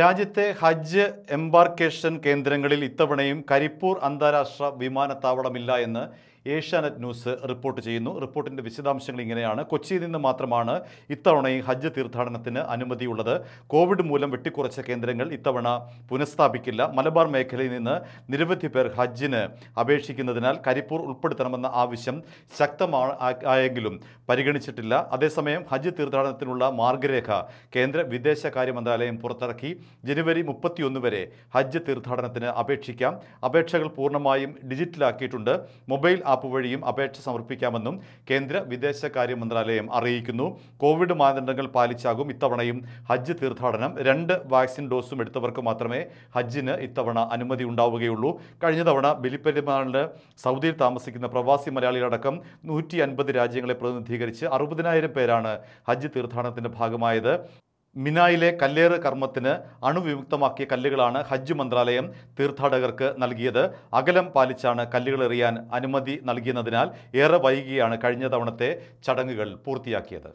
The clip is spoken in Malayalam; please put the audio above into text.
രാജ്യത്തെ ഹജ്ജ് എംബാർക്കേഷൻ കേന്ദ്രങ്ങളിൽ ഇത്തവണയും കരിപ്പൂർ അന്താരാഷ്ട്ര വിമാനത്താവളമില്ല എന്ന് ഏഷ്യാനെറ്റ് ന്യൂസ് റിപ്പോർട്ട് ചെയ്യുന്നു റിപ്പോർട്ടിൻ്റെ വിശദാംശങ്ങൾ ഇങ്ങനെയാണ് കൊച്ചിയിൽ നിന്ന് മാത്രമാണ് ഇത്തവണയും ഹജ്ജ് തീർത്ഥാടനത്തിന് അനുമതിയുള്ളത് കോവിഡ് മൂലം വെട്ടിക്കുറച്ച കേന്ദ്രങ്ങൾ ഇത്തവണ പുനഃസ്ഥാപിക്കില്ല മലബാർ മേഖലയിൽ നിന്ന് നിരവധി പേർ ഹജ്ജിന് അപേക്ഷിക്കുന്നതിനാൽ കരിപ്പൂർ ഉൾപ്പെടുത്തണമെന്ന ആവശ്യം ശക്തമായെങ്കിലും പരിഗണിച്ചിട്ടില്ല അതേസമയം ഹജ്ജ് തീർത്ഥാടനത്തിനുള്ള മാർഗരേഖ കേന്ദ്ര വിദേശകാര്യ മന്ത്രാലയം പുറത്തിറക്കി ജനുവരി മുപ്പത്തിയൊന്ന് വരെ ഹജ്ജ് തീർത്ഥാടനത്തിന് അപേക്ഷിക്കാം അപേക്ഷകൾ പൂർണ്ണമായും ഡിജിറ്റലാക്കിയിട്ടുണ്ട് മൊബൈൽ ആപ്പ് വഴിയും അപേക്ഷ സമർപ്പിക്കാമെന്നും കേന്ദ്ര വിദേശകാര്യ മന്ത്രാലയം അറിയിക്കുന്നു കോവിഡ് മാനദണ്ഡങ്ങൾ പാലിച്ചാകും ഇത്തവണയും ഹജ്ജ് തീർത്ഥാടനം രണ്ട് വാക്സിൻ ഡോസും എടുത്തവർക്ക് മാത്രമേ ഹജ്ജിന് ഇത്തവണ അനുമതി ഉണ്ടാവുകയുള്ളൂ കഴിഞ്ഞ തവണ ബിലിപ്പെരുമാളിന് സൗദിയിൽ താമസിക്കുന്ന പ്രവാസി മലയാളികളടക്കം നൂറ്റി അൻപത് രാജ്യങ്ങളെ പ്രതിനിധീകരിച്ച് അറുപതിനായിരം പേരാണ് ഹജ്ജ് തീർത്ഥാടനത്തിന്റെ ഭാഗമായത് മിനായിലെ കല്ലേറ് കർമ്മത്തിന് അണുവിമുക്തമാക്കിയ കല്ലുകളാണ് ഹജ്ജ് മന്ത്രാലയം തീർത്ഥാടകർക്ക് നൽകിയത് അകലം പാലിച്ചാണ് കല്ലുകൾ എറിയാൻ അനുമതി നൽകിയെന്നതിനാൽ ഏറെ വൈകിയാണ് കഴിഞ്ഞ തവണത്തെ ചടങ്ങുകൾ പൂർത്തിയാക്കിയത്